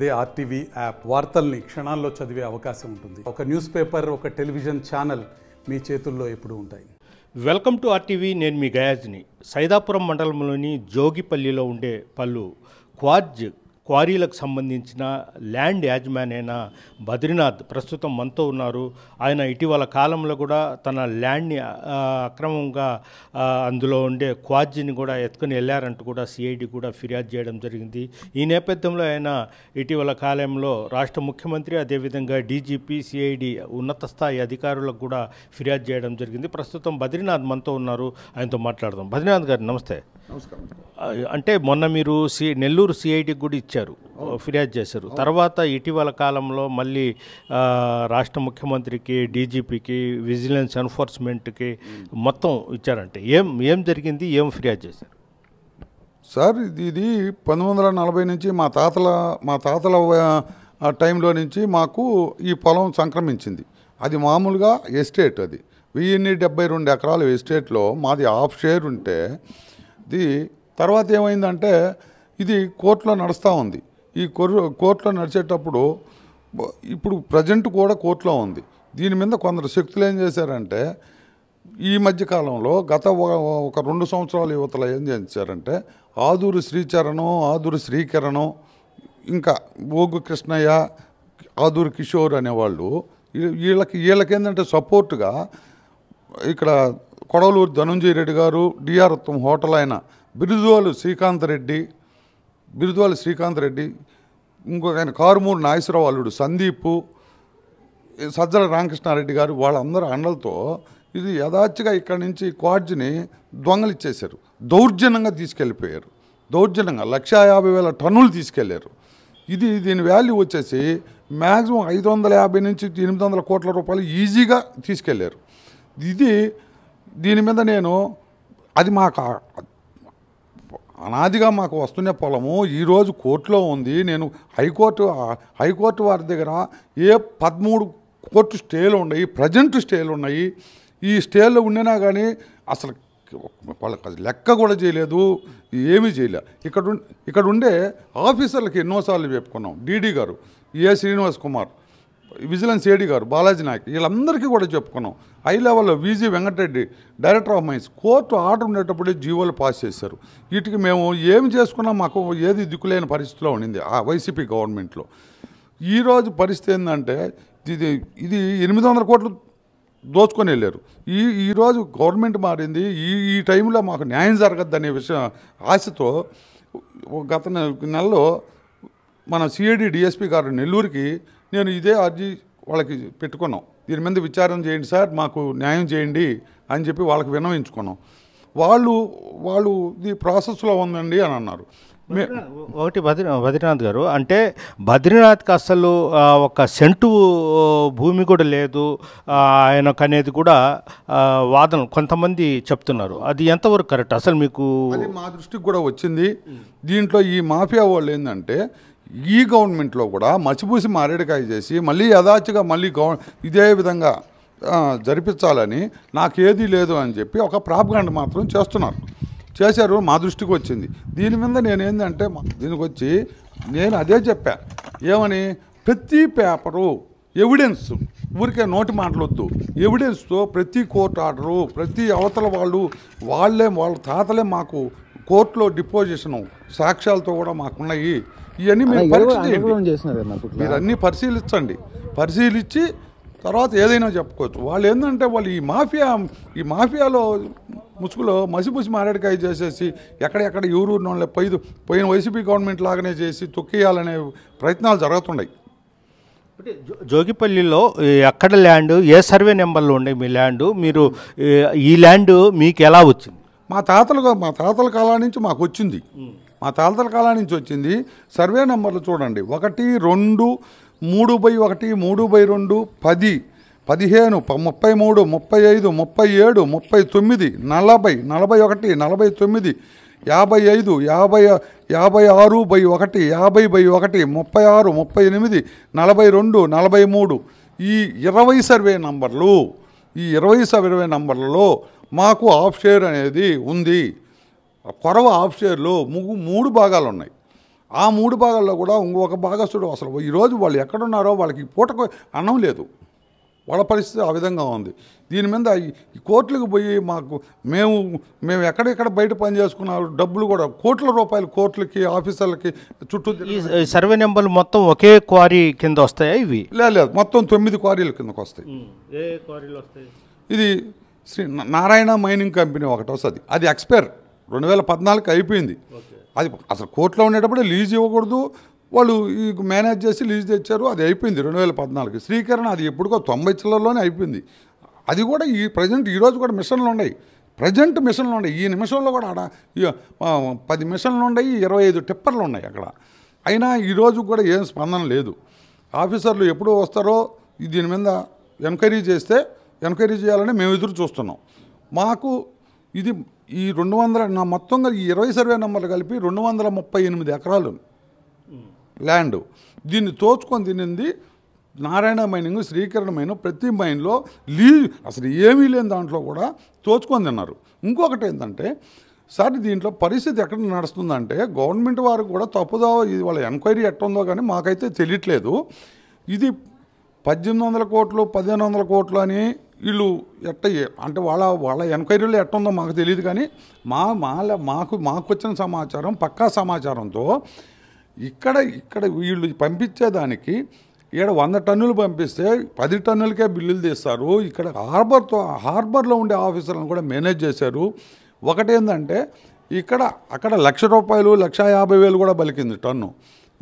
అదే RTV app వార్తల్ని క్షణాల్లో చదివే అవకాశం ఉంటుంది ఒక న్యూస్ పేపర్ ఒక టెలివిజన్ ఛానల్ మీ చేతుల్లో ఎప్పుడు ఉంటాయి వెల్కమ్ టు ఆర్టీవీ నేను మీ గయాజ్ని సైదాపురం మండలంలోని జోగిపల్లిలో ఉండే పళ్ళు క్వాజ్ క్వారీలకు సంబంధించిన ల్యాండ్ యాజమాన్ అయిన బద్రీనాథ్ ప్రస్తుతం మనతో ఉన్నారు ఆయన ఇటీవల కాలంలో కూడా తన ల్యాండ్ని అక్రమంగా అందులో ఉండే క్వార్జీని కూడా ఎత్తుకుని వెళ్ళారంటూ కూడా సిఐడి కూడా ఫిర్యాదు చేయడం జరిగింది ఈ నేపథ్యంలో ఆయన ఇటీవల కాలంలో రాష్ట్ర ముఖ్యమంత్రి అదేవిధంగా డీజీపీ సిఐడి ఉన్నత స్థాయి అధికారులకు కూడా ఫిర్యాదు చేయడం జరిగింది ప్రస్తుతం బద్రీనాథ్ మనతో ఉన్నారు ఆయనతో మాట్లాడదాం బద్రీనాథ్ గారు నమస్తే నమస్కారం అంటే మొన్న మీరు సి నెల్లూరు సిఐడికి కూడా ఇచ్చారు ఫిర్యాదు చేశారు తర్వాత ఇటీవల కాలంలో మళ్ళీ రాష్ట్ర ముఖ్యమంత్రికి డీజీపీకి విజిలెన్స్ ఎన్ఫోర్స్మెంట్కి మొత్తం ఇచ్చారంటే ఏం ఏం జరిగింది ఏం ఫిర్యాదు చేశారు సార్ ఇది పంతొమ్మిది వందల నలభై నుంచి మా తాతల మా తాతల టైంలో నుంచి మాకు ఈ పొలం సంక్రమించింది అది మామూలుగా ఎస్టేట్ అది వెయ్యిన్ని డెబ్బై రెండు ఎకరాల ఎస్టేట్లో మాది హాఫ్ షేర్ ఉంటే ఇది తర్వాత ఏమైందంటే ఇది కోర్టులో నడుస్తూ ఉంది ఈ కోర్టులో నడిచేటప్పుడు ఇప్పుడు ప్రజెంట్ కూడా కోర్టులో ఉంది దీని మీద కొందరు శక్తులు ఏం చేశారంటే ఈ మధ్యకాలంలో గత ఒక రెండు సంవత్సరాల యువతల ఏం చేశారంటే ఆదూరు శ్రీచరణం ఆదూరు శ్రీకిరణం ఇంకా ఓగు కృష్ణయ్య ఆదూరు కిషోర్ అనేవాళ్ళు వీళ్ళకి వీళ్ళకేంటంటే సపోర్ట్గా ఇక్కడ కొడవలూరు ధనుంజయ రెడ్డి గారు డిఆర్ ఉత్తమ్ హోటల్ ఆయన బిరుదువాలు శ్రీకాంత్ రెడ్డి బిరుదువాల శ్రీకాంత్ రెడ్డి ఇంకొక ఆయన కారుమూరు నాగేశ్వరరావు అల్లుడు సందీప్ సజ్జల రామకృష్ణారెడ్డి గారు వాళ్ళందరూ అండలతో ఇది యథార్చిగా ఇక్కడ నుంచి క్వాడ్జ్ని దొంగలు ఇచ్చేశారు దౌర్జన్యంగా తీసుకెళ్ళిపోయారు దౌర్జన్యంగా లక్ష యాభై వేల టన్నులు తీసుకెళ్లారు ఇది దీని వాల్యూ వచ్చేసి మ్యాక్సిమం ఐదు వందల యాభై నుంచి ఎనిమిది వందల కోట్ల రూపాయలు ఈజీగా తీసుకెళ్లారు ఇది దీని మీద నేను అది మాకు అనాదిగా మాకు వస్తున్న పొలము ఈరోజు కోర్టులో ఉంది నేను హైకోర్టు హైకోర్టు వారి దగ్గర ఏ పదమూడు కోర్టు స్టేలు ఉన్నాయి ప్రజెంట్ స్టేలు ఉన్నాయి ఈ స్టేలు ఉండినా కానీ అసలు వాళ్ళకి లెక్క కూడా చేయలేదు ఏమీ చేయలే ఇక్కడ ఇక్కడ ఉండే ఆఫీసర్లకి ఎన్నోసార్లు చెప్పుకున్నాం డీడీ గారు A Srinivas Kumar vigilance AD గారు బాలాజీ నాయక్ వీళ్ళందరికీ కూడా చెప్పుకున్నాం హై లెవెల్లో VG Venkata Reddy director of mines court order ఉండేటప్పుడే జీవోలు పాస్ చేశారు వీటికి మేము ఏమి చేసుకున్నా మాకు ఏది దిక్కులేని పరిస్థితిలో ఉండింది ఆ వైసీపీ గవర్నమెంట్లో ఈరోజు పరిస్థితి ఏంటంటే ఇది ఇది ఎనిమిది వందల కోట్లు దోచుకొని వెళ్ళారు ఈ ఈరోజు గవర్నమెంట్ మారింది ఈ ఈ టైంలో మాకు న్యాయం జరగద్దు అనే విషయం ఆశతో గత నెలలో మన సిఐడి డిఎస్పి గారు నెల్లూరుకి నేను ఇదే అర్జీ వాళ్ళకి పెట్టుకున్నాం దీని మీద విచారం చేయండి సార్ మాకు న్యాయం చేయండి అని చెప్పి వాళ్ళకి విన్నవించుకున్నాం వాళ్ళు వాళ్ళు ఇది ప్రాసెస్లో ఉందండి అని అన్నారు ఒకటి బద్రీ బద్రీనాథ్ గారు అంటే బద్రీనాథ్కి అసలు ఒక సెంటు భూమి కూడా లేదు ఆయనకు అనేది కూడా వాదన కొంతమంది చెప్తున్నారు అది ఎంతవరకు కరెక్ట్ అసలు మీకు మా దృష్టికి కూడా వచ్చింది దీంట్లో ఈ మాఫియా వాళ్ళు ఏంటంటే ఈ గవర్నమెంట్లో కూడా మసిపూసి మారేడుకాయ చేసి మళ్ళీ యథాచిగా మళ్ళీ గవ ఇదే విధంగా జరిపించాలని నాకేదీ లేదు అని చెప్పి ఒక ప్రాపగాండ్ మాత్రం చేస్తున్నారు చేశారు మా దృష్టికి వచ్చింది దీని మీద నేనేందంటే దీనికి వచ్చి నేను అదే చెప్పా ఏమని ప్రతి పేపరు ఎవిడెన్స్ ఊరికే నోటి మాటలొద్దు ఎవిడెన్స్తో ప్రతి కోర్టు ఆర్డరు ప్రతి అవతల వాళ్ళు వాళ్ళే వాళ్ళ తాతలే మాకు కోర్టులో డిపోజిషను సాక్ష్యాలతో కూడా మాకున్నాయి ఇవన్నీ మీరు పరీక్ష చేయండి మీరు అన్నీ పరిశీలించండి పరిశీలించి తర్వాత ఏదైనా చెప్పుకోవచ్చు వాళ్ళు ఏంటంటే వాళ్ళు ఈ మాఫియా ఈ మాఫియాలో ముసుగులో మసిపుసి మారేడుకాయ చేసేసి ఎక్కడెక్కడ ఊరూరు వాళ్ళ పైదు పోయిన వైసీపీ గవర్నమెంట్ లాగానే చేసి తొక్కేయాలనే ప్రయత్నాలు జరుగుతున్నాయి జోగిపల్లిలో ఎక్కడ ల్యాండ్ ఏ సర్వే నెంబర్లో ఉండే మీ ల్యాండ్ మీరు ఈ ల్యాండ్ మీకు ఎలా వచ్చింది మా తాతలు మా తాతల కాలం నుంచి మాకు వచ్చింది ఆ తాళతల కాలం నుంచి వచ్చింది సర్వే నెంబర్లు చూడండి ఒకటి రెండు మూడు బై ఒకటి మూడు బై రెండు పది పదిహేను ముప్పై మూడు ముప్పై ఐదు ముప్పై ఏడు ముప్పై తొమ్మిది నలభై నలభై ఒకటి నలభై తొమ్మిది యాభై ఐదు యాభై యాభై ఆరు బై ఒకటి యాభై బై ఒకటి ముప్పై ఆరు ముప్పై ఎనిమిది నలభై రెండు నలభై మూడు ఈ ఇరవై సర్వే నంబర్లు ఈ ఇరవై సర్వే నంబర్లలో మాకు ఆఫ్ షేర్ అనేది ఉంది కొరవ హాఫ్ షేర్లో ముగ్గు మూడు భాగాలు ఉన్నాయి ఆ మూడు భాగాల్లో కూడా ఇంకొక భాగస్థుడు అసలు ఈరోజు వాళ్ళు ఎక్కడున్నారో వాళ్ళకి పూటకు అన్నం లేదు వాళ్ళ పరిస్థితి ఆ విధంగా ఉంది దీని మీద ఈ కోర్టులకు పోయి మాకు మేము మేము ఎక్కడెక్కడ బయట పని చేసుకున్నారు డబ్బులు కూడా కోట్ల రూపాయలు కోర్టులకి ఆఫీసర్లకి చుట్టూ సర్వే నెంబర్లు మొత్తం ఒకే క్వారీ కింద వస్తాయి ఇవి లేదు మొత్తం తొమ్మిది క్వారీల కిందకు వస్తాయి ఏ క్వారీలు వస్తాయి ఇది శ్రీ నారాయణ మైనింగ్ కంపెనీ ఒకటి వస్తుంది అది ఎక్స్పైర్ రెండు వేల పద్నాలుగు అయిపోయింది అది అసలు కోర్టులో ఉండేటప్పుడు లీజ్ ఇవ్వకూడదు వాళ్ళు ఈ మేనేజ్ చేసి లీజ్ తెచ్చారు అది అయిపోయింది రెండు వేల పద్నాలుగు శ్రీకరణ అది ఎప్పుడుకో తొంభై చిల్లర్లోనే అయిపోయింది అది కూడా ఈ ప్రజెంట్ ఈరోజు కూడా మిషన్లు ఉన్నాయి ప్రజెంట్ మిషన్లు ఉన్నాయి ఈ నిమిషంలో కూడా ఆడ పది మిషన్లు ఉన్నాయి ఇరవై ఐదు టిప్పర్లు ఉన్నాయి అక్కడ అయినా ఈరోజు కూడా ఏం స్పందన లేదు ఆఫీసర్లు ఎప్పుడు వస్తారో దీని మీద ఎంక్వైరీ చేస్తే ఎంక్వైరీ చేయాలని మేము ఎదురు చూస్తున్నాం మాకు ఇది ఈ రెండు వందల నా మొత్తంగా ఈ ఇరవై సర్వే నెంబర్లు కలిపి రెండు వందల ముప్పై ఎనిమిది ఎకరాలు ల్యాండ్ దీన్ని తోచుకొని తినింది నారాయణ మైనింగ్ శ్రీకరణ మైన్ ప్రతి మైన్లో లీ అసలు ఏమీ లేని దాంట్లో కూడా తోచుకొని తిన్నారు ఇంకొకటి ఏంటంటే సార్ దీంట్లో పరిస్థితి ఎక్కడ నడుస్తుందంటే గవర్నమెంట్ వారు కూడా తప్పుదో వాళ్ళ ఎంక్వైరీ ఎట్టుందో కానీ మాకైతే తెలియట్లేదు ఇది పద్దెనిమిది వందల కోట్లు పదిహేను వందల కోట్లు అని వీళ్ళు ఎట్ట అంటే వాళ్ళ వాళ్ళ ఎంక్వైరీలో ఉందో మాకు తెలియదు కానీ మా మాల మాకు మాకు వచ్చిన సమాచారం పక్కా సమాచారంతో ఇక్కడ ఇక్కడ వీళ్ళు పంపించేదానికి ఇక్కడ వంద టన్నులు పంపిస్తే పది టన్నులకే బిల్లులు తీస్తారు ఇక్కడ హార్బర్తో హార్బర్లో ఉండే ఆఫీసర్లను కూడా మేనేజ్ చేశారు ఒకటేందంటే ఇక్కడ అక్కడ లక్ష రూపాయలు లక్ష యాభై వేలు కూడా బలికింది టన్ను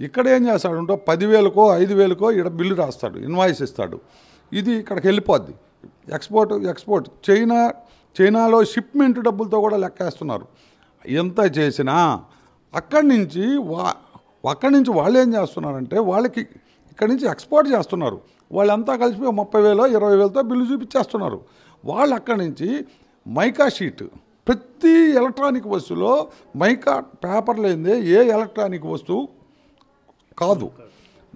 ఇక్కడ ఏం చేస్తాడంటే పదివేలకో ఐదు వేలకో ఇక్కడ బిల్లు రాస్తాడు ఇన్వాయిస్ ఇస్తాడు ఇది ఇక్కడికి వెళ్ళిపోద్ది ఎక్స్పోర్ట్ ఎక్స్పోర్ట్ చైనా చైనాలో షిప్మెంట్ డబ్బులతో కూడా లెక్కేస్తున్నారు ఎంత చేసినా అక్కడి నుంచి వా అక్కడి నుంచి వాళ్ళు ఏం చేస్తున్నారంటే వాళ్ళకి ఇక్కడి నుంచి ఎక్స్పోర్ట్ చేస్తున్నారు వాళ్ళంతా కలిసి ముప్పై వేలో ఇరవై వేలతో బిల్లు చూపించేస్తున్నారు వాళ్ళు అక్కడి నుంచి మైకా షీట్ ప్రతి ఎలక్ట్రానిక్ వస్తువులో మైకా పేపర్ అయిందే ఏ ఎలక్ట్రానిక్ వస్తువు కాదు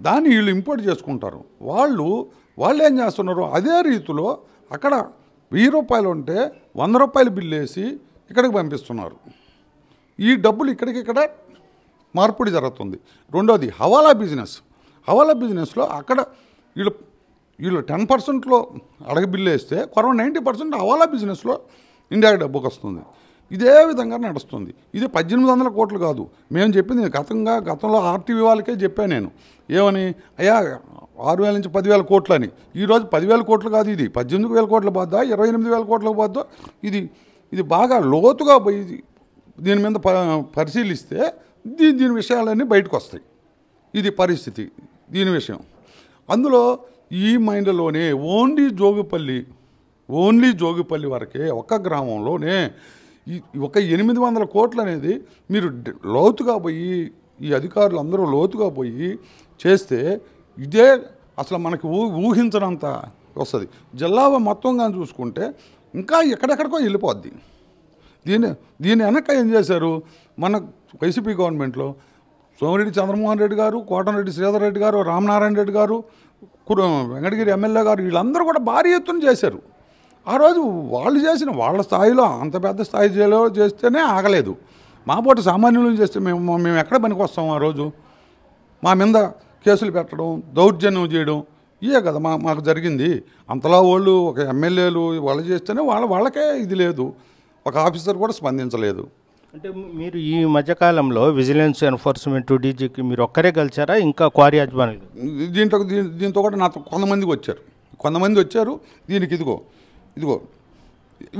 దాన్ని వీళ్ళు ఇంపోర్ట్ చేసుకుంటారు వాళ్ళు వాళ్ళు ఏం చేస్తున్నారు అదే రీతిలో అక్కడ వెయ్యి రూపాయలు ఉంటే వంద రూపాయలు బిల్లు వేసి ఇక్కడికి పంపిస్తున్నారు ఈ డబ్బులు ఇక్కడికి ఇక్కడ మార్పిడి జరుగుతుంది రెండోది హవాలా బిజినెస్ హవాలా బిజినెస్లో అక్కడ వీళ్ళు వీళ్ళు టెన్ పర్సెంట్లో అడగ బిల్లు వేస్తే కొరవ నైంటీ పర్సెంట్ హవాలా బిజినెస్లో ఇండియాకి డబ్బుకి వస్తుంది ఇదే విధంగా నడుస్తుంది ఇది పద్దెనిమిది వందల కోట్లు కాదు మేము చెప్పింది గతంగా గతంలో ఆర్టీవీ వాళ్ళకే చెప్పాను నేను ఏమని అయ్యా ఆరు వేల నుంచి పదివేల కోట్లు అని ఈరోజు పదివేల కోట్లు కాదు ఇది పద్దెనిమిది వేల కోట్లు పోద్దా ఇరవై ఎనిమిది వేల కోట్లకు పోద్దా ఇది ఇది బాగా లోతుగా ఇది దీని మీద పరిశీలిస్తే దీని దీని విషయాలన్నీ బయటకు వస్తాయి ఇది పరిస్థితి దీని విషయం అందులో ఈ మైండ్లోనే ఓన్లీ జోగిపల్లి ఓన్లీ జోగిపల్లి వరకే ఒక గ్రామంలోనే ఒక ఎనిమిది వందల కోట్లు అనేది మీరు లోతుగా పోయి ఈ అధికారులు అందరూ లోతుగా పోయి చేస్తే ఇదే అసలు మనకి ఊహించనంత వస్తుంది జిల్లా మొత్తంగా చూసుకుంటే ఇంకా ఎక్కడెక్కడికో వెళ్ళిపోద్ది దీని దీని వెనక ఏం చేశారు మన వైసీపీ గవర్నమెంట్లో సోమిరెడ్డి చంద్రమోహన్ రెడ్డి గారు రెడ్డి శ్రీధర్ రెడ్డి గారు రామనారాయణ రెడ్డి గారు వెంకటగిరి ఎమ్మెల్యే గారు వీళ్ళందరూ కూడా భారీ ఎత్తున చేశారు ఆ రోజు వాళ్ళు చేసిన వాళ్ళ స్థాయిలో అంత పెద్ద స్థాయిలో చేస్తేనే ఆగలేదు మా పోటీ సామాన్యులను చేస్తే మేము మేము ఎక్కడ పనికి వస్తాం ఆ రోజు మా మీద కేసులు పెట్టడం దౌర్జన్యం చేయడం ఇవే కదా మా మాకు జరిగింది అంతలా వాళ్ళు ఒక ఎమ్మెల్యేలు వాళ్ళు చేస్తేనే వాళ్ళ వాళ్ళకే ఇది లేదు ఒక ఆఫీసర్ కూడా స్పందించలేదు అంటే మీరు ఈ మధ్యకాలంలో విజిలెన్స్ ఎన్ఫోర్స్మెంట్ డీజీకి మీరు ఒక్కరే కలిసారా ఇంకా క్వారీ యాజమానులు దీంట్లో దీంతో కూడా నాతో కొంతమందికి వచ్చారు కొంతమంది వచ్చారు దీనికి ఇదిగో ఇదిగో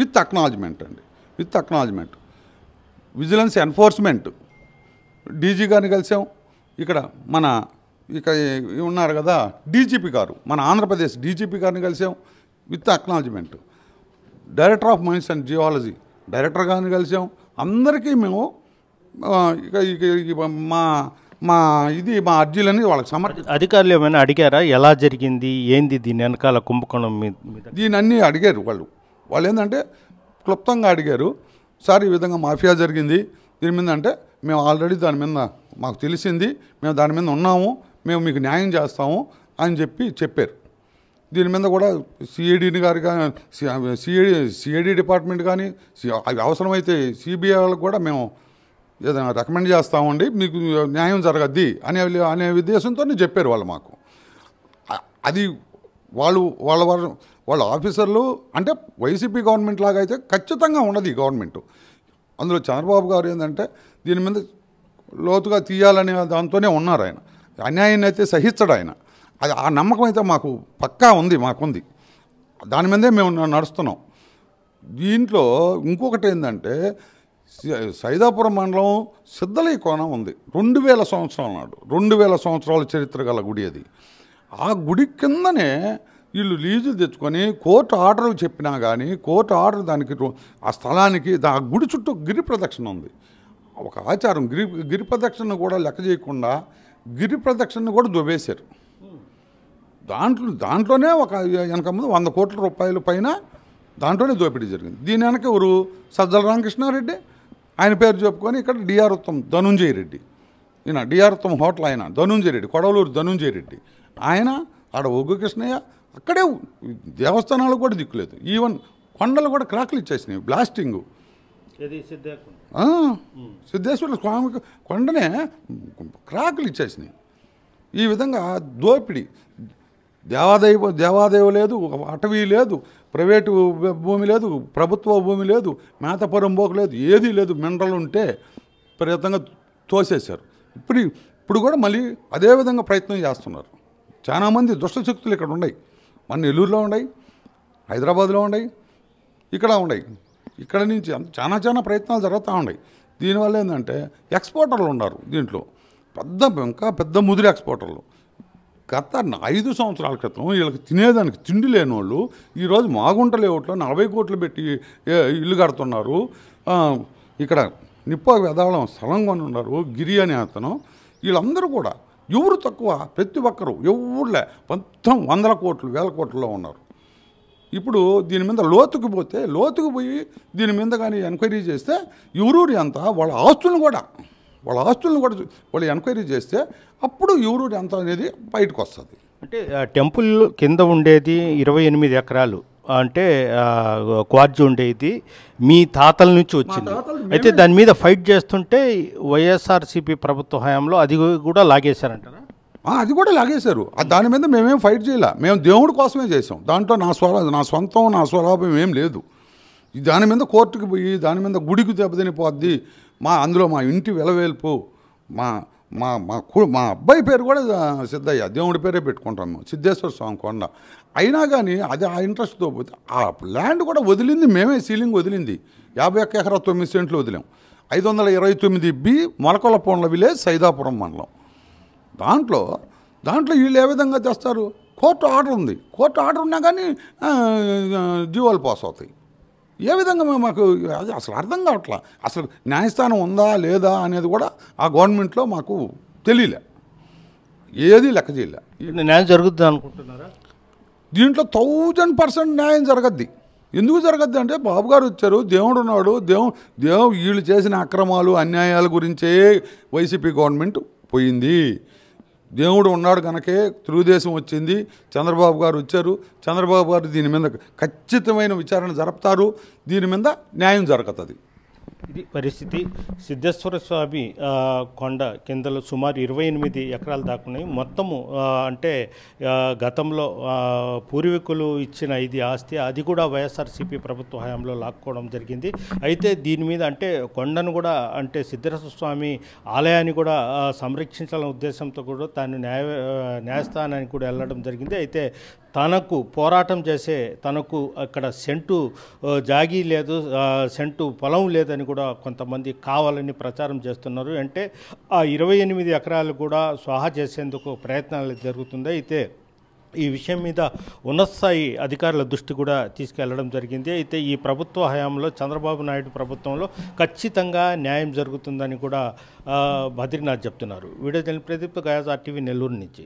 విత్ అక్నాలజ్మెంట్ అండి with acknowledgement vigilance enforcement DG గారిని కలిసాం ఇక్కడ మన ఇక ఉన్నారు కదా డీజీపీ గారు మన ఆంధ్రప్రదేశ్ డీజీపీ గారిని కలిసాం with acknowledgement director of mines and geology director గారిని కలిసాం అందరికీ మేము ఇక ఇక మా మా ఇది మా అర్జీలని వాళ్ళకి సమర్ అధికారులు ఏమైనా అడిగారా ఎలా జరిగింది ఏంది దీని వెనకాల కుంభకోణం దీని అన్నీ అడిగారు వాళ్ళు వాళ్ళు ఏంటంటే క్లుప్తంగా అడిగారు సార్ ఈ విధంగా మాఫియా జరిగింది దీని మీద అంటే మేము ఆల్రెడీ దాని మీద మాకు తెలిసింది మేము దాని మీద ఉన్నాము మేము మీకు న్యాయం చేస్తాము అని చెప్పి చెప్పారు దీని మీద కూడా సిఐడిని గారు కానీ సిఐడి సిఐడి డిపార్ట్మెంట్ కానీ అవసరమైతే సిబిఐ కూడా మేము ఏదైనా రికమెండ్ చేస్తామండి మీకు న్యాయం జరగద్ది అనే అనే ఉద్దేశంతో చెప్పారు వాళ్ళు మాకు అది వాళ్ళు వాళ్ళ వారు వాళ్ళ ఆఫీసర్లు అంటే వైసీపీ గవర్నమెంట్ లాగా అయితే ఖచ్చితంగా ఉండదు గవర్నమెంట్ అందులో చంద్రబాబు గారు ఏంటంటే దీని మీద లోతుగా తీయాలనే దాంతోనే ఉన్నారు ఆయన అన్యాయాన్ని అయితే సహిస్తాడు ఆయన అది ఆ నమ్మకం అయితే మాకు పక్కా ఉంది మాకుంది దాని మీదే మేము నడుస్తున్నాం దీంట్లో ఇంకొకటి ఏంటంటే సైదాపురం మండలం సిద్ధలై కోణం ఉంది రెండు వేల సంవత్సరాల నాడు రెండు వేల సంవత్సరాల చరిత్ర గల గుడి అది ఆ గుడి కిందనే వీళ్ళు లీజులు తెచ్చుకొని కోర్టు ఆర్డర్ చెప్పినా కానీ కోర్టు ఆర్డర్ దానికి ఆ స్థలానికి ఆ గుడి చుట్టూ గిరి ప్రదక్షిణ ఉంది ఒక ఆచారం గిరి గిరి ప్రదక్షిణ కూడా లెక్క చేయకుండా గిరి ప్రదక్షిణను కూడా దువ్వేశారు దాంట్లో దాంట్లోనే ఒక వెనక ముందు వంద కోట్ల రూపాయల పైన దాంట్లోనే దోపిడీ జరిగింది దీని వెనక ఎవరు సజ్జల రామకృష్ణారెడ్డి ఆయన పేరు చెప్పుకొని ఇక్కడ డిఆర్ ఉత్తమ్ ధనుంజయ రెడ్డి ఈయన డిఆర్ ఉత్తమ్ హోటల్ ఆయన ధనుంజయ రెడ్డి కొడవలూరు ధనుంజయ రెడ్డి ఆయన ఆడ ఒగ్గు కృష్ణయ్య అక్కడే దేవస్థానాలకు కూడా దిక్కులేదు ఈవెన్ కొండలు కూడా క్రాకులు ఇచ్చేసినాయి బ్లాస్టింగు సిద్ధేశ్వరుడు స్వామికి కొండనే క్రాకులు ఇచ్చేసినాయి ఈ విధంగా దోపిడి దేవాదయ దేవాదయం లేదు అటవీ లేదు ప్రైవేటు భూమి లేదు ప్రభుత్వ భూమి లేదు మేతపురం పోకు లేదు ఏదీ లేదు మినరల్ ఉంటే ప్రయత్నంగా తోసేశారు ఇప్పుడు ఇప్పుడు కూడా మళ్ళీ అదే విధంగా ప్రయత్నం చేస్తున్నారు చాలామంది దుష్టశక్తులు ఇక్కడ ఉన్నాయి మన నెల్లూరులో ఉన్నాయి హైదరాబాద్లో ఉన్నాయి ఇక్కడ ఉన్నాయి ఇక్కడ నుంచి చాలా చాలా ప్రయత్నాలు జరుగుతూ ఉన్నాయి దీనివల్ల ఏంటంటే ఎక్స్పోర్టర్లు ఉన్నారు దీంట్లో పెద్ద ఇంకా పెద్ద ముదిరి ఎక్స్పోర్టర్లు గత ఐదు సంవత్సరాల క్రితం వీళ్ళకి తినేదానికి తిండి లేని వాళ్ళు ఈరోజు మాగుంట లేఅవుట్లో నలభై కోట్లు పెట్టి ఇల్లు కడుతున్నారు ఇక్కడ నిప్ప వెదాళం స్థలం కొని ఉన్నారు గిరి అనే అతను వీళ్ళందరూ కూడా ఎవరు తక్కువ ప్రతి ఒక్కరు ఎవరులే మొత్తం వందల కోట్లు వేల కోట్లలో ఉన్నారు ఇప్పుడు దీని మీద లోతుకు పోతే లోతుకు పోయి దీని మీద కానీ ఎంక్వైరీ చేస్తే ఎవరూరి అంతా వాళ్ళ ఆస్తులను కూడా వాళ్ళ ఆస్తులను కూడా వాళ్ళు ఎంక్వైరీ చేస్తే అప్పుడు ఎవరూరి అంత అనేది బయటకు వస్తుంది అంటే టెంపుల్ కింద ఉండేది ఇరవై ఎనిమిది ఎకరాలు అంటే క్వార్జ్ ఉండేది మీ తాతల నుంచి వచ్చింది అయితే దాని మీద ఫైట్ చేస్తుంటే వైఎస్ఆర్సీపీ ప్రభుత్వ హయాంలో అది కూడా లాగేశారంటారా అది కూడా లాగేశారు దాని మీద మేమేం ఫైట్ చేయలే మేము దేవుడి కోసమే చేసాం దాంట్లో నా స్వర నా సొంతం నా స్వలాభం ఏం లేదు దాని మీద కోర్టుకి పోయి దాని మీద గుడికి దెబ్బతినిపోద్ది మా అందులో మా ఇంటి వెలవేల్పు మా మా మా మా అబ్బాయి పేరు కూడా సిద్ధయ్య దేవుడి పేరే పెట్టుకుంటాను సిద్ధేశ్వర స్వామి కొండ అయినా కానీ అది ఆ ఇంట్రెస్ట్తో పోతే ఆ ల్యాండ్ కూడా వదిలింది మేమే సీలింగ్ వదిలింది యాభై ఒక్క ఎకరా తొమ్మిది సెంట్లు వదిలాం ఐదు వందల ఇరవై తొమ్మిది బి పొండ్ల విలేజ్ సైదాపురం మండలం దాంట్లో దాంట్లో వీళ్ళు ఏ విధంగా చేస్తారు కోర్టు ఆర్డర్ ఉంది కోర్టు ఆర్డర్ ఉన్నా కానీ జీవోలు పాస్ అవుతాయి ఏ విధంగా మాకు అది అసలు అర్థం కావట్లా అసలు న్యాయస్థానం ఉందా లేదా అనేది కూడా ఆ గవర్నమెంట్లో మాకు తెలియలే ఏది లెక్క చేయలే న్యాయం జరుగుద్ది అనుకుంటున్నారా దీంట్లో థౌజండ్ పర్సెంట్ న్యాయం జరగద్ది ఎందుకు జరగద్ది అంటే బాబు గారు వచ్చారు దేవుడు ఉన్నాడు దేవు దేవు వీళ్ళు చేసిన అక్రమాలు అన్యాయాల గురించే వైసీపీ గవర్నమెంట్ పోయింది దేవుడు ఉన్నాడు కనుకే తెలుగుదేశం వచ్చింది చంద్రబాబు గారు వచ్చారు చంద్రబాబు గారు దీని మీద ఖచ్చితమైన విచారణ జరుపుతారు దీని మీద న్యాయం జరుగుతుంది ఇది పరిస్థితి సిద్ధేశ్వర స్వామి కొండ కిందలో సుమారు ఇరవై ఎనిమిది ఎకరాలు దాకున్నాయి మొత్తము అంటే గతంలో పూర్వీకులు ఇచ్చిన ఇది ఆస్తి అది కూడా వైఎస్ఆర్సీపీ ప్రభుత్వ హయాంలో లాక్కోవడం జరిగింది అయితే దీని మీద అంటే కొండను కూడా అంటే సిద్ధేశ్వర స్వామి ఆలయాన్ని కూడా సంరక్షించాలనే ఉద్దేశంతో కూడా తాను న్యాయ న్యాయస్థానానికి కూడా వెళ్ళడం జరిగింది అయితే తనకు పోరాటం చేసే తనకు అక్కడ సెంటు జాగి లేదు సెంటు పొలం లేదని కూడా కొంతమంది కావాలని ప్రచారం చేస్తున్నారు అంటే ఆ ఇరవై ఎనిమిది ఎకరాలు కూడా స్వాహా చేసేందుకు ప్రయత్నాలు జరుగుతుంది అయితే ఈ విషయం మీద ఉన్నతస్థాయి అధికారుల దృష్టి కూడా తీసుకెళ్లడం జరిగింది అయితే ఈ ప్రభుత్వ హయాంలో చంద్రబాబు నాయుడు ప్రభుత్వంలో ఖచ్చితంగా న్యాయం జరుగుతుందని కూడా బద్రీనాథ్ చెప్తున్నారు video journal Pradeep Gayaz RTV Nellore నుంచి